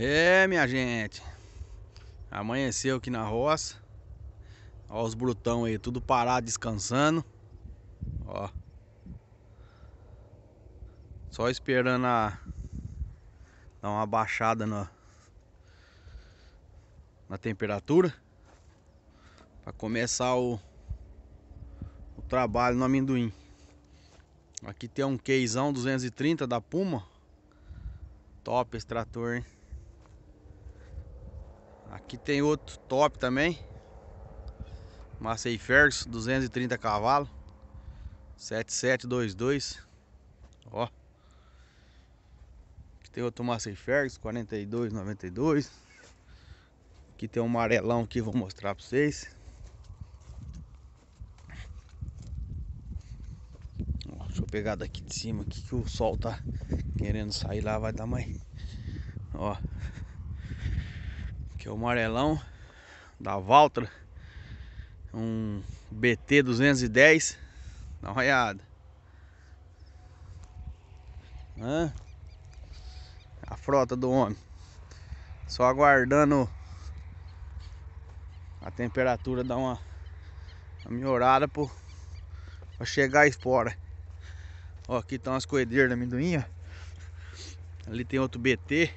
É, minha gente. Amanheceu aqui na roça. Ó os brutão aí, tudo parado, descansando. Ó. Só esperando a... Dar uma baixada na... Na temperatura. Pra começar o... O trabalho no amendoim. Aqui tem um queizão 230 da Puma. Top esse trator, hein? Aqui tem outro top também. Massey Ferguson, 230 cavalos. 7722. Ó. Aqui tem outro Massey Ferguson, 4292. Aqui tem um amarelão que vou mostrar para vocês. deixa eu pegar daqui de cima aqui que o sol tá querendo sair lá, vai dar mais. Ó que é o amarelão da Valtra, um BT 210, dá uma olhada. Hã? A frota do homem. Só aguardando a temperatura dar uma, uma melhorada pro, pra chegar a espora. Ó, aqui estão tá as coedeiras da amendoim, ó. Ali tem outro BT.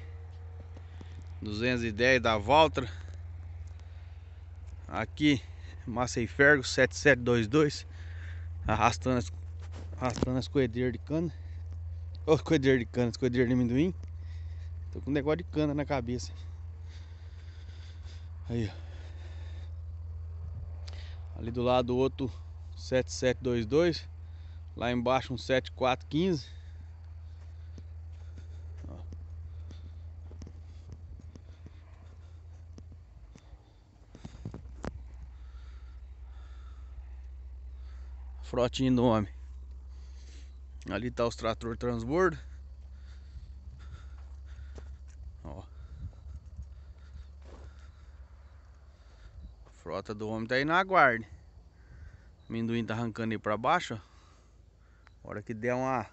210 da Valtra. Aqui, Massey Fergo 7722. Arrastando as, arrastando as coedeiras de cana. Ô, oh, de cana, coedeira de amendoim. Tô com um negócio de cana na cabeça. Aí, ó. Ali do lado, outro 7722. Lá embaixo, um 7415. frotinha do homem. Ali tá os trator transbordo. Ó. A frota do homem tá aí na guarda. O amendoim tá arrancando aí pra baixo, ó. A hora que der uma...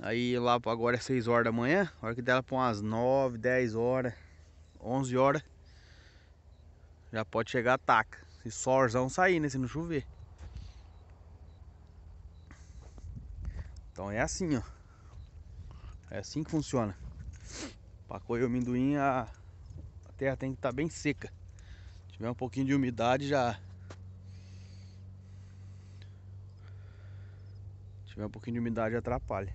Aí lá agora é 6 horas da manhã. A hora que der para umas 9, 10 horas, 11 horas. Já pode chegar a taca. Se solzão sair, né? Se não chover. Então é assim, ó. É assim que funciona. Para colher o amendoim, a, a terra tem que estar tá bem seca. Se tiver um pouquinho de umidade, já. Se tiver um pouquinho de umidade, atrapalha.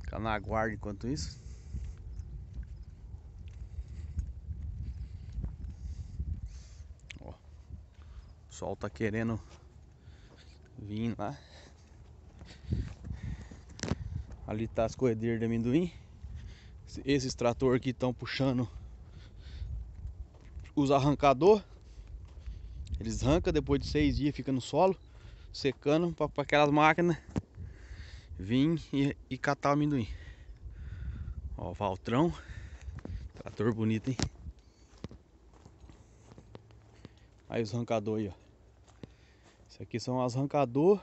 Ficar na guarda enquanto isso. pessoal tá querendo vir lá. Ali tá as corredeiras de amendoim. Esses trator aqui estão puxando os arrancador. Eles arrancam depois de seis dias, fica no solo, secando para aquelas máquinas vir e, e, catar o amendoim. Ó, Valtrão. Trator bonito, hein? Aí os arrancadores aí, ó. Isso aqui são as arrancador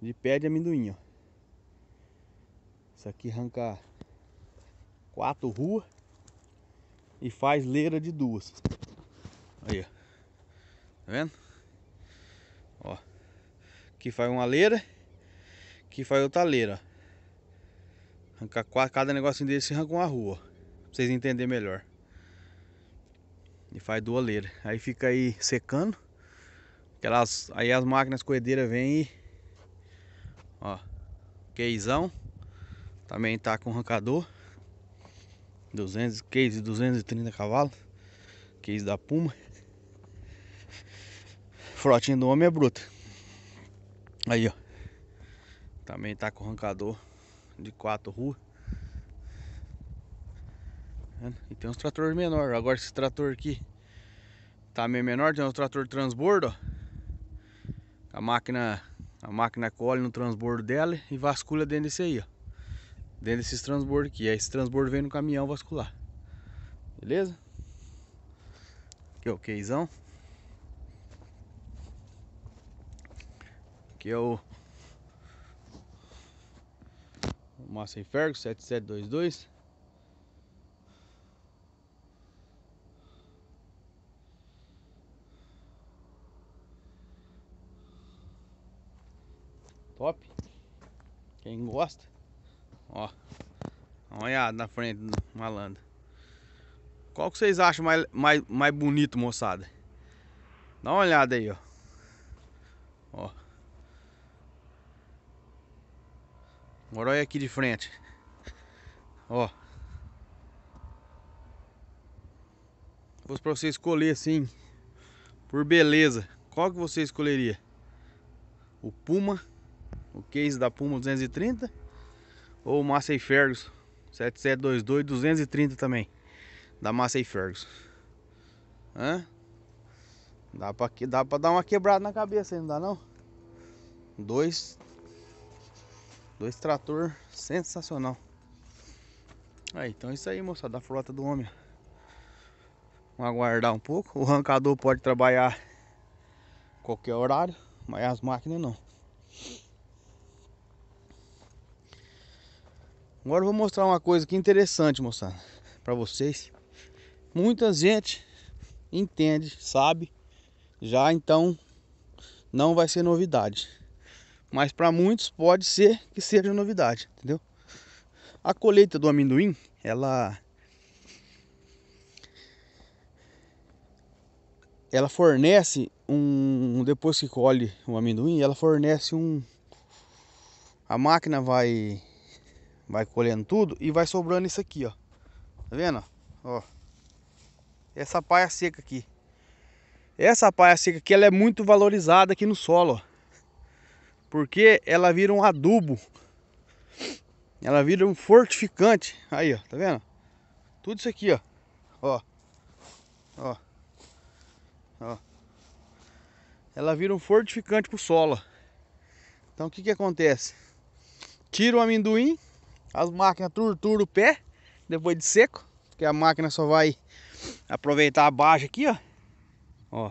de pé de amendoim, ó. Isso aqui arranca quatro ruas e faz leira de duas. Aí, ó. Tá vendo? Ó. Aqui faz uma leira, aqui faz outra leira. Arranca quatro, cada negocinho desse arranca uma rua. Pra vocês entenderem melhor. E faz duas leiras. Aí fica aí secando. Aquelas, aí as máquinas coedeiras vêm e... Ó, queizão. Também tá com arrancador. 200, case 230 cavalos. Case da Puma. Frotinha do homem é bruta. Aí, ó. Também tá com arrancador de quatro ruas. E tem uns tratores menores. Agora esse trator aqui tá meio menor, tem um trator transbordo, ó a máquina a máquina colhe no transbordo dela e vasculha dentro desse aí, ó. Dentro desses transbordo aqui. Aí esse transbordo vem no caminhão vascular. Beleza? Aqui é o queizão. Aqui é o Massa Fergo 7722. top. Quem gosta, ó. Uma olhada na frente do malandro. Qual que vocês acham mais, mais, mais bonito, moçada? Dá uma olhada aí, ó. Ó. Agora olha aqui de frente. Ó. Se fosse pra você escolher assim, por beleza, qual que você escolheria? O Puma o case da Puma 230 ou o Massey Fergus 7722 230 também da Massey Ferguson. Hã? Dá pra, dá pra dar uma quebrada na cabeça, não dá não? Dois dois trator sensacional. Aí, então é isso aí, moçada, da frota do homem. Vamos aguardar um pouco. O arrancador pode trabalhar qualquer horário, mas as máquinas não. Agora eu vou mostrar uma coisa que é interessante, mostrar para vocês. Muita gente entende, sabe, já então não vai ser novidade. Mas para muitos pode ser que seja novidade, entendeu? A colheita do amendoim, ela ela fornece um depois que colhe o amendoim, ela fornece um a máquina vai Vai colhendo tudo e vai sobrando isso aqui, ó. Tá vendo? Ó. Essa paia seca aqui. Essa paia seca aqui ela é muito valorizada aqui no solo, ó. Porque ela vira um adubo. Ela vira um fortificante. Aí, ó, tá vendo? Tudo isso aqui, ó. Ó. Ó. Ó. Ela vira um fortificante pro solo. Então o que que acontece? Tira o amendoim, as máquinas torturam o pé depois de seco, porque a máquina só vai aproveitar a baixa aqui, ó. Ó.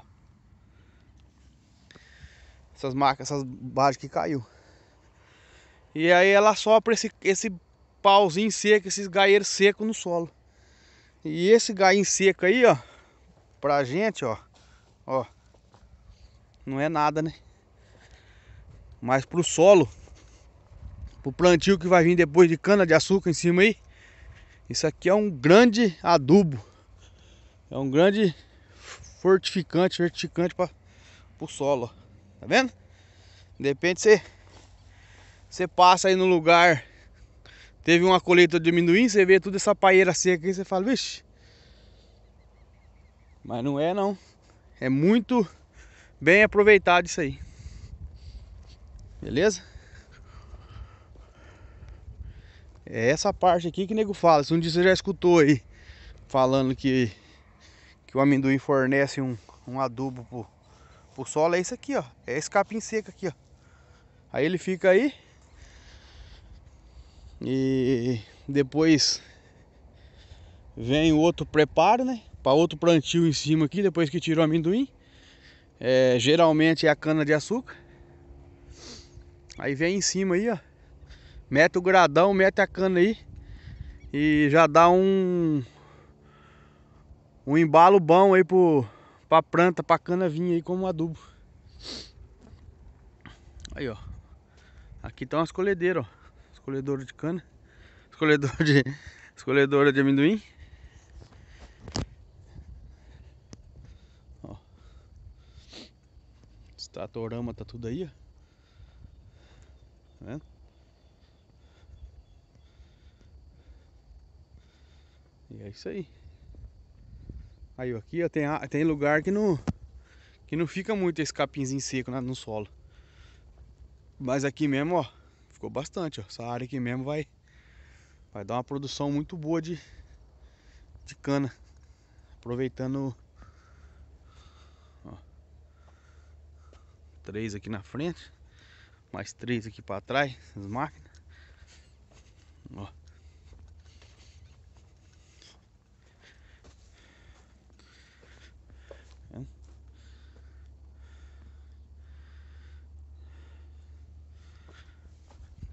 Essas marcas, essas barras que caiu. E aí ela sopra esse, esse pauzinho seco, esses gaieiros secos no solo. E esse gainho seco aí, ó, pra gente, ó, ó, não é nada, né? Mas pro solo, pro plantio que vai vir depois de cana de açúcar em cima aí. Isso aqui é um grande adubo. É um grande fortificante, fortificante para o solo. Tá vendo? De repente você, você passa aí no lugar, teve uma colheita de amendoim, você vê toda essa paeira seca aí, você fala, vixe. Mas não é não. É muito bem aproveitado isso aí. Beleza? É essa parte aqui que o nego fala. Se um dia você já escutou aí falando que, que o amendoim fornece um, um adubo pro, pro solo, é isso aqui, ó. É esse capim seco aqui, ó. Aí ele fica aí. E depois vem o outro preparo, né? Para outro plantio em cima aqui, depois que tirou o amendoim. É, geralmente é a cana de açúcar. Aí vem em cima aí, ó. Mete o gradão, mete a cana aí. E já dá um... Um embalo bom aí pro, pra planta, pra cana vir aí como adubo. Aí, ó. Aqui estão tá as escolhedeira, ó. Escolhedora de cana. Escolhedora de... de amendoim. Ó. Esse tratorama tá tudo aí, ó. isso aí. Aí aqui ó, tem, tem lugar que não, que não fica muito esse capinzinho seco né, no solo. Mas aqui mesmo, ó, ficou bastante, ó. Essa área aqui mesmo vai, vai dar uma produção muito boa de, de cana. Aproveitando ó, três aqui na frente, mais três aqui para trás, as máquinas. Ó.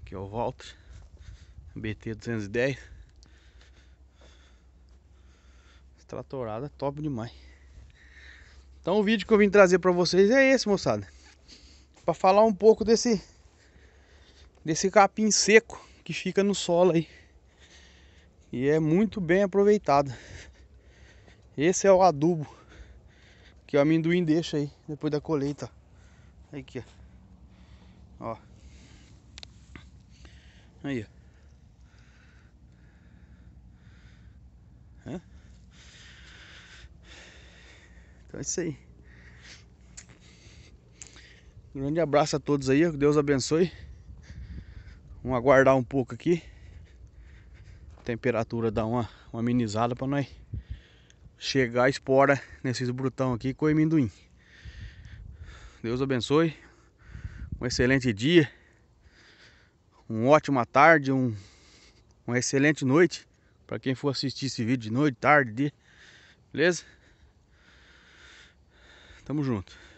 que é o Walter BT 210 tratorada é top demais então o vídeo que eu vim trazer para vocês é esse moçada para falar um pouco desse desse capim seco que fica no solo aí e é muito bem aproveitado esse é o adubo que o amendoim deixa aí depois da colheita aqui ó Aí, ó. Então é isso aí. Grande abraço a todos aí, Deus abençoe. Vamos aguardar um pouco aqui. A temperatura dá uma, uma amenizada para nós chegar a espora nesses brutão aqui com o amendoim. Deus abençoe. Um excelente dia uma ótima tarde, um, uma excelente noite para quem for assistir esse vídeo de noite, tarde, dia. Beleza? Tamo junto.